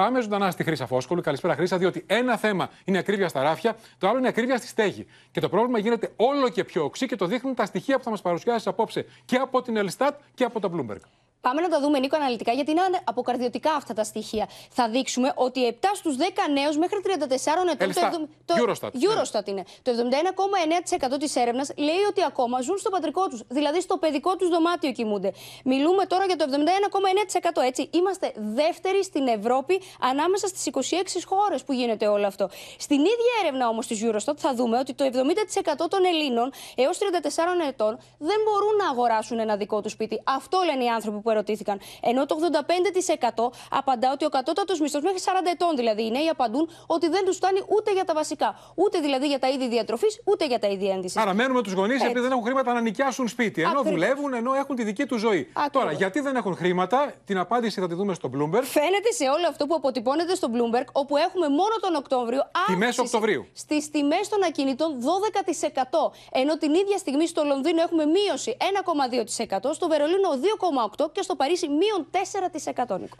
Πάμε ζωντανά στη Χρήσα Φόσκολου. Καλησπέρα, Χρήσα, διότι ένα θέμα είναι ακρίβεια στα ράφια, το άλλο είναι ακρίβεια στη στέγη. Και το πρόβλημα γίνεται όλο και πιο οξύ και το δείχνουν τα στοιχεία που θα μας παρουσιάσεις απόψε και από την Ελστάτ και από το Bloomberg. Πάμε να τα δούμε, Νίκο, αναλυτικά, γιατί είναι αποκαρδιωτικά αυτά τα στοιχεία. Θα δείξουμε ότι 7 στου 10 νέους μέχρι 34 ετών. Ελιστά. Το, Eurostat. Ναι. Eurostat είναι. Το 71,9% της έρευνας λέει ότι ακόμα ζουν στο πατρικό τους, δηλαδή στο παιδικό τους δωμάτιο κοιμούνται. Μιλούμε τώρα για το 71,9%. Έτσι, είμαστε δεύτεροι στην Ευρώπη ανάμεσα στις 26 χώρες που γίνεται όλο αυτό. Στην ίδια έρευνα όμως της Eurostat θα δούμε ότι το 70% των Ελλήνων έως 34 ετών δεν μπορούν να αγοράσουν ένα δικό τους σπίτι. Αυτό λένε οι άνθρωποι που που ερωτήθηκαν. Ενώ το 85% απαντά ότι ο κατώτατος μισθός μέχρι 40 ετών δηλαδή οι νέοι απαντούν ότι δεν τους φτάνει ούτε για τα βασικά. Ούτε δηλαδή για τα είδη διατροφής, ούτε για τα είδη ένδυσης. Άρα μένουμε τους γονείς επειδή δεν έχουν χρήματα να νοικιάσουν σπίτι. Ενώ Ακριβώς. δουλεύουν, ενώ έχουν τη δική τους ζωή. Τώρα, γιατί δεν έχουν χρήματα, την απάντηση θα τη δούμε στο Bloomberg. Φαίνεται σε όλο αυτό που αποτυπώνεται στο Bloomberg, όπου έχουμε μόνο τον Οκτώβριο Οκτωβρίου. στις τιμές των ακινήτων 12%. Ενώ την ίδια στιγμή στο Λονδίνο έχουμε μείωση 1,2%, στο Βερολίνο 2,8% και στο Παρίσι μείον 4%.